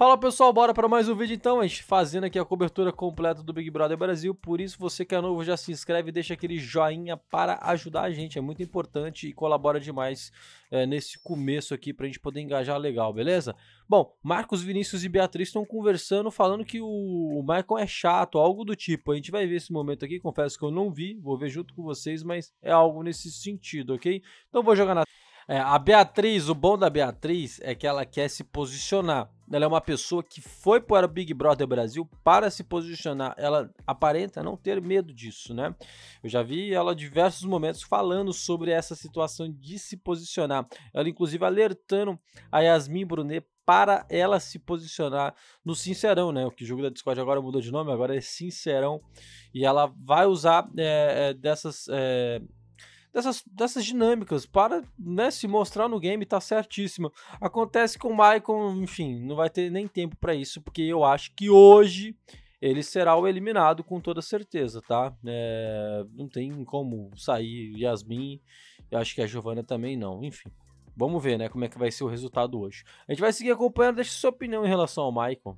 Fala pessoal, bora para mais um vídeo então, a gente fazendo aqui a cobertura completa do Big Brother Brasil, por isso você que é novo já se inscreve e deixa aquele joinha para ajudar a gente, é muito importante e colabora demais é, nesse começo aqui para a gente poder engajar legal, beleza? Bom, Marcos Vinícius e Beatriz estão conversando falando que o Michael é chato, algo do tipo, a gente vai ver esse momento aqui, confesso que eu não vi, vou ver junto com vocês, mas é algo nesse sentido, ok? Então vou jogar na... É, a Beatriz, o bom da Beatriz é que ela quer se posicionar. Ela é uma pessoa que foi para o Big Brother Brasil para se posicionar. Ela aparenta não ter medo disso, né? Eu já vi ela diversos momentos falando sobre essa situação de se posicionar. Ela, inclusive, alertando a Yasmin Brunet para ela se posicionar no Sincerão, né? O que o jogo da Discord agora mudou de nome, agora é Sincerão. E ela vai usar é, é dessas. É, dessas, dessas dinâmicas, para né, se mostrar no game, tá certíssima. Acontece com o Maicon, enfim, não vai ter nem tempo para isso, porque eu acho que hoje ele será o eliminado com toda certeza, tá? É, não tem como sair Yasmin, eu acho que a Giovana também não, enfim. Vamos ver, né, como é que vai ser o resultado hoje. A gente vai seguir acompanhando, deixa sua opinião em relação ao Maicon.